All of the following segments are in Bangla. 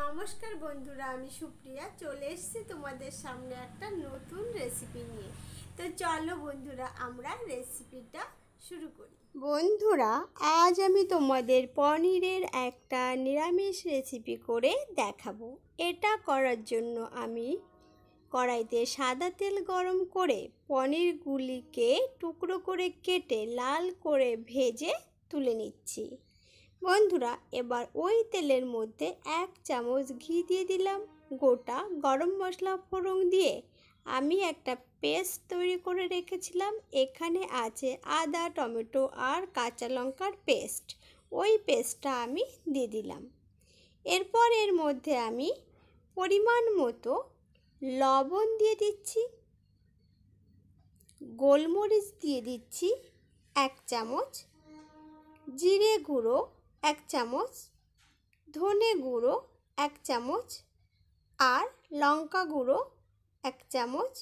নমস্কার বন্ধুরা আমি সুপ্রিয়া চলে এসেছি তোমাদের সামনে একটা নতুন রেসিপি নিয়ে তো চলো বন্ধুরা আমরা রেসিপিটা শুরু করি বন্ধুরা আজ আমি তোমাদের পনিরের একটা নিরামিষ রেসিপি করে দেখাবো এটা করার জন্য আমি কড়াইতে সাদা তেল গরম করে পনিরগুলিকে টুকরো করে কেটে লাল করে ভেজে তুলে নিচ্ছি বন্ধুরা এবার ওই তেলের মধ্যে এক চামচ ঘি দিয়ে দিলাম গোটা গরম মশলা ফোড়ং দিয়ে আমি একটা পেস্ট তৈরি করে রেখেছিলাম এখানে আছে আদা টমেটো আর কাঁচা লঙ্কার পেস্ট ওই পেস্টটা আমি দিয়ে দিলাম এরপর এর মধ্যে আমি পরিমাণ মতো লবণ দিয়ে দিচ্ছি গোলমরিচ দিয়ে দিচ্ছি এক চামচ জিরে গুঁড়ো এক চামচ ধনে গুঁড়ো এক চামচ আর লঙ্কা গুঁড়ো এক চামচ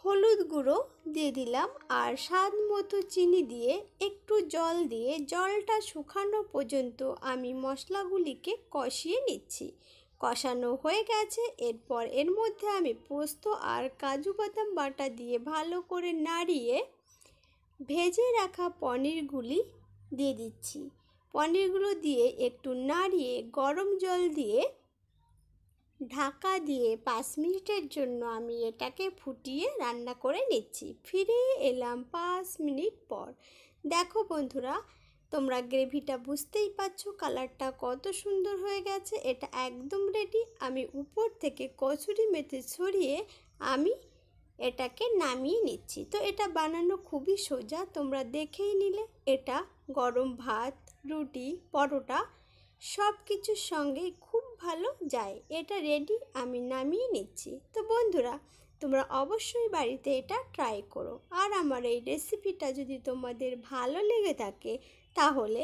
হলুদ গুঁড়ো দিয়ে দিলাম আর স্বাদ মতো চিনি দিয়ে একটু জল দিয়ে জলটা শুকানো পর্যন্ত আমি মশলাগুলিকে কষিয়ে নিচ্ছি কষানো হয়ে গেছে এরপর এর মধ্যে আমি পোস্ত আর কাজু বাদাম বাটা দিয়ে ভালো করে নাড়িয়ে ভেজে রাখা পনিরগুলি দিয়ে দিচ্ছি পনিরগুলো দিয়ে একটু নাড়িয়ে গরম জল দিয়ে ঢাকা দিয়ে পাঁচ মিনিটের জন্য আমি এটাকে ফুটিয়ে রান্না করে নিচ্ছি ফিরে এলাম পাঁচ মিনিট পর দেখো বন্ধুরা তোমরা গ্রেভিটা বুঝতেই পারছো কালারটা কত সুন্দর হয়ে গেছে এটা একদম রেডি আমি উপর থেকে কচুরি মেথে ছড়িয়ে আমি এটাকে নামিয়ে নিচ্ছি তো এটা বানানো খুবই সোজা তোমরা দেখেই নিলে এটা গরম ভাত রুটি পরোটা সব কিছুর সঙ্গে খুব ভালো যায় এটা রেডি আমি নামিয়ে নিচ্ছি তো বন্ধুরা তোমরা অবশ্যই বাড়িতে এটা ট্রাই করো আর আমার এই রেসিপিটা যদি তোমাদের ভালো লেগে থাকে তাহলে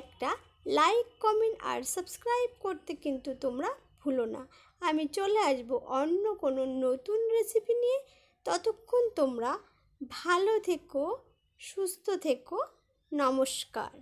একটা লাইক কমেন্ট আর সাবস্ক্রাইব করতে কিন্তু তোমরা ভুলো না আমি চলে আসব অন্য কোনো নতুন রেসিপি নিয়ে ততক্ষণ তোমরা ভালো থেকো সুস্থ থেকো নমস্কার